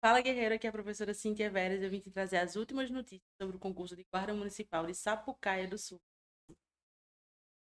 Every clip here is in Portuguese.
Fala Guerreiro, aqui é a professora Cintia Veras. Eu vim te trazer as últimas notícias sobre o concurso de Guarda Municipal de Sapucaia do Sul.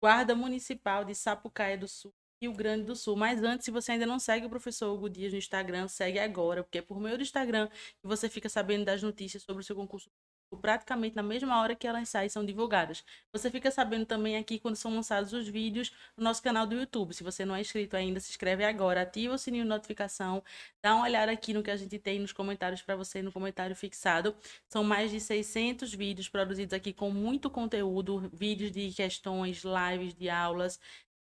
Guarda Municipal de Sapucaia do Sul, Rio Grande do Sul. Mas antes, se você ainda não segue o professor Hugo Dias no Instagram, segue agora, porque é por meio do Instagram que você fica sabendo das notícias sobre o seu concurso praticamente na mesma hora que elas saem são divulgadas. Você fica sabendo também aqui quando são lançados os vídeos no nosso canal do YouTube. Se você não é inscrito ainda, se inscreve agora, ativa o sininho de notificação, dá uma olhada aqui no que a gente tem nos comentários para você no comentário fixado. São mais de 600 vídeos produzidos aqui com muito conteúdo, vídeos de questões, lives de aulas,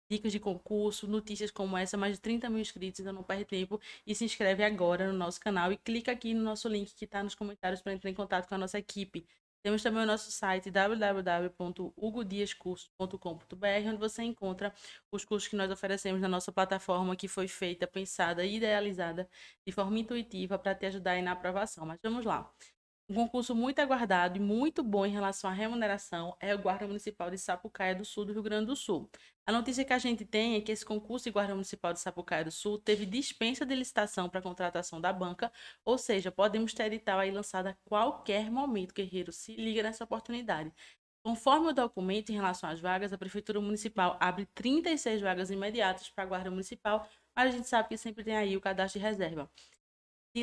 dicas de concurso, notícias como essa, mais de 30 mil inscritos, então não perde tempo e se inscreve agora no nosso canal e clica aqui no nosso link que está nos comentários para entrar em contato com a nossa equipe. Temos também o nosso site www.hugodiascursos.com.br, onde você encontra os cursos que nós oferecemos na nossa plataforma, que foi feita, pensada e idealizada de forma intuitiva para te ajudar aí na aprovação. Mas vamos lá. Um concurso muito aguardado e muito bom em relação à remuneração é o Guarda Municipal de Sapucaia do Sul do Rio Grande do Sul. A notícia que a gente tem é que esse concurso de Guarda Municipal de Sapucaia do Sul teve dispensa de licitação para contratação da banca, ou seja, podemos ter edital aí lançado a qualquer momento. Guerreiro, se liga nessa oportunidade. Conforme o documento em relação às vagas, a Prefeitura Municipal abre 36 vagas imediatas para a Guarda Municipal, mas a gente sabe que sempre tem aí o cadastro de reserva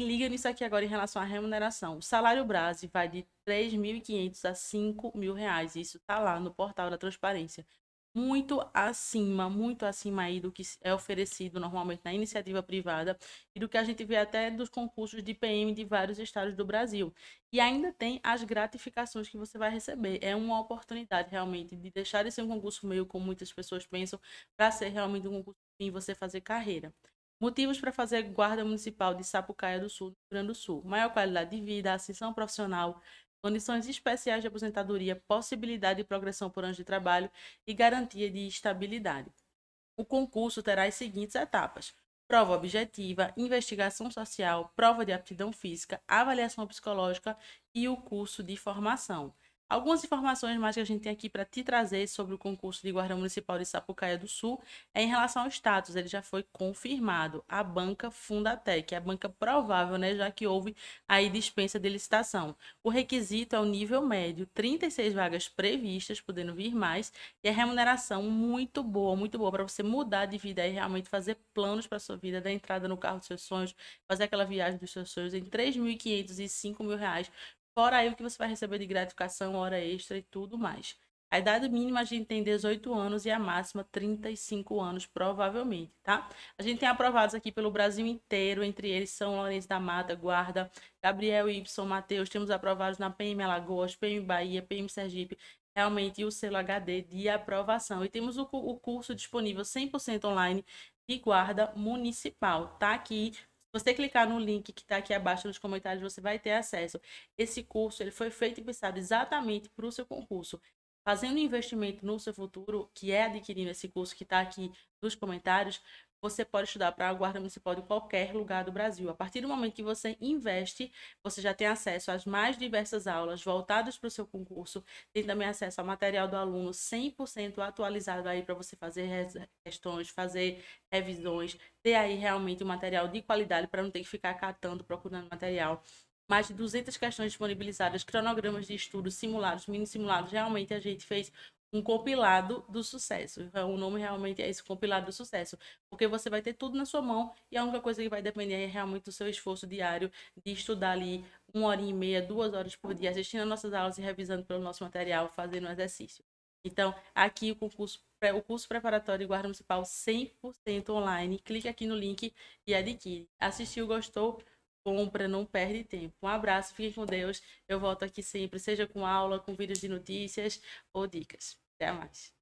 liga nisso aqui agora em relação à remuneração. O salário Brase vai de 3.500 a 5.000 reais. Isso está lá no portal da transparência. Muito acima, muito acima aí do que é oferecido normalmente na iniciativa privada e do que a gente vê até dos concursos de PM de vários estados do Brasil. E ainda tem as gratificações que você vai receber. É uma oportunidade realmente de deixar de ser um concurso meio, como muitas pessoas pensam, para ser realmente um concurso em você fazer carreira. Motivos para fazer Guarda Municipal de Sapucaia do Sul, do Rio Grande do Sul. Maior qualidade de vida, ascensão profissional, condições especiais de aposentadoria, possibilidade de progressão por anos de trabalho e garantia de estabilidade. O concurso terá as seguintes etapas: prova objetiva, investigação social, prova de aptidão física, avaliação psicológica e o curso de formação. Algumas informações mais que a gente tem aqui para te trazer sobre o concurso de guarda municipal de Sapucaia do Sul é em relação ao status. Ele já foi confirmado. A banca Fundatec, a banca provável, né, já que houve aí dispensa de licitação. O requisito é o nível médio, 36 vagas previstas, podendo vir mais, e a remuneração muito boa, muito boa para você mudar de vida e realmente fazer planos para sua vida, dar entrada no carro dos seus sonhos, fazer aquela viagem dos seus sonhos em 3.500 e 5.000 reais Fora aí o que você vai receber de gratificação, hora extra e tudo mais. A idade mínima a gente tem 18 anos e a máxima 35 anos, provavelmente, tá? A gente tem aprovados aqui pelo Brasil inteiro, entre eles São Lourenço da Mata, Guarda, Gabriel Y, Matheus, temos aprovados na PM Alagoas, PM Bahia, PM Sergipe, realmente o selo HD de aprovação. E temos o, o curso disponível 100% online de guarda municipal, tá aqui você clicar no link que está aqui abaixo nos comentários, você vai ter acesso. Esse curso ele foi feito e pensado exatamente para o seu concurso fazendo investimento no seu futuro, que é adquirindo esse curso que está aqui nos comentários, você pode estudar para a Guarda Municipal de qualquer lugar do Brasil. A partir do momento que você investe, você já tem acesso às mais diversas aulas voltadas para o seu concurso, tem também acesso ao material do aluno 100% atualizado aí para você fazer questões, fazer revisões, ter aí realmente um material de qualidade para não ter que ficar catando, procurando material mais de 200 questões disponibilizadas, cronogramas de estudos simulados, mini simulados. Realmente a gente fez um compilado do sucesso. É, o nome realmente é esse compilado do sucesso, porque você vai ter tudo na sua mão e a única coisa que vai depender é realmente do seu esforço diário de estudar ali uma hora e meia, duas horas por dia, assistindo as nossas aulas e revisando pelo nosso material, fazendo exercício. Então, aqui o concurso, o curso preparatório de guarda municipal 100% online. Clique aqui no link e adquire. Assistiu, gostou? compra, não perde tempo. Um abraço, fiquem com Deus. Eu volto aqui sempre, seja com aula, com vídeos de notícias ou dicas. Até mais.